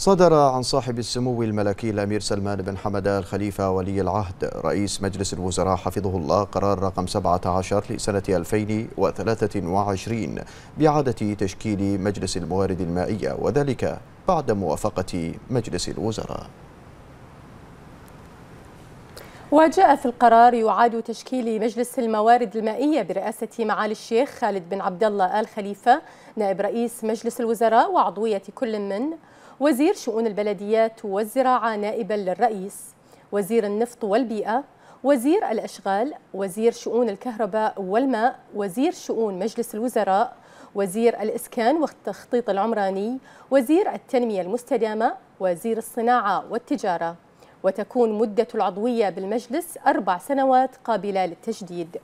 صدر عن صاحب السمو الملكي الأمير سلمان بن حمد الخليفة ولي العهد رئيس مجلس الوزراء حفظه الله قرار رقم 17 لسنة 2023 بإعادة تشكيل مجلس الموارد المائية وذلك بعد موافقة مجلس الوزراء وجاء في القرار يعاد تشكيل مجلس الموارد المائية برئاسة معالي الشيخ خالد بن عبد الله آل خليفة نائب رئيس مجلس الوزراء وعضوية كل من وزير شؤون البلديات والزراعة نائبا للرئيس وزير النفط والبيئة وزير الأشغال وزير شؤون الكهرباء والماء وزير شؤون مجلس الوزراء وزير الإسكان والتخطيط العمراني وزير التنمية المستدامة وزير الصناعة والتجارة وتكون مدة العضوية بالمجلس أربع سنوات قابلة للتجديد